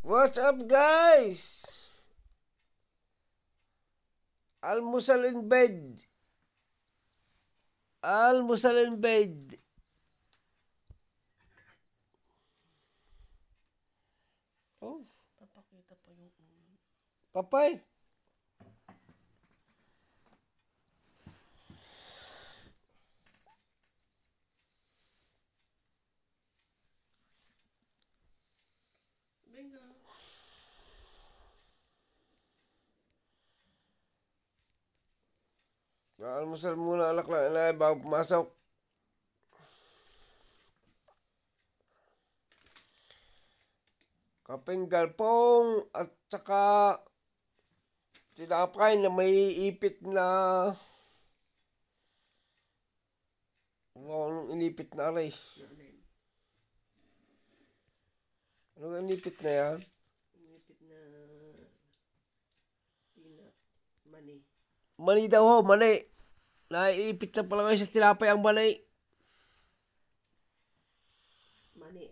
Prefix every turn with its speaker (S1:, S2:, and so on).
S1: What's up guys? Almusal in bed. Almusal in bed. Oh. Papakita pa yung Papay.
S2: Almusal muna alak lang inay eh, bago pumasok.
S1: Kaping galpong at saka tinapay na may ipit na Wow, anong inipit na aray? Anong inipit na yan? Inipit na... Tina. Mani. Mani daw ho, mani. Naiipit na pala ngayon sa tilapay ang balay.
S3: Mali.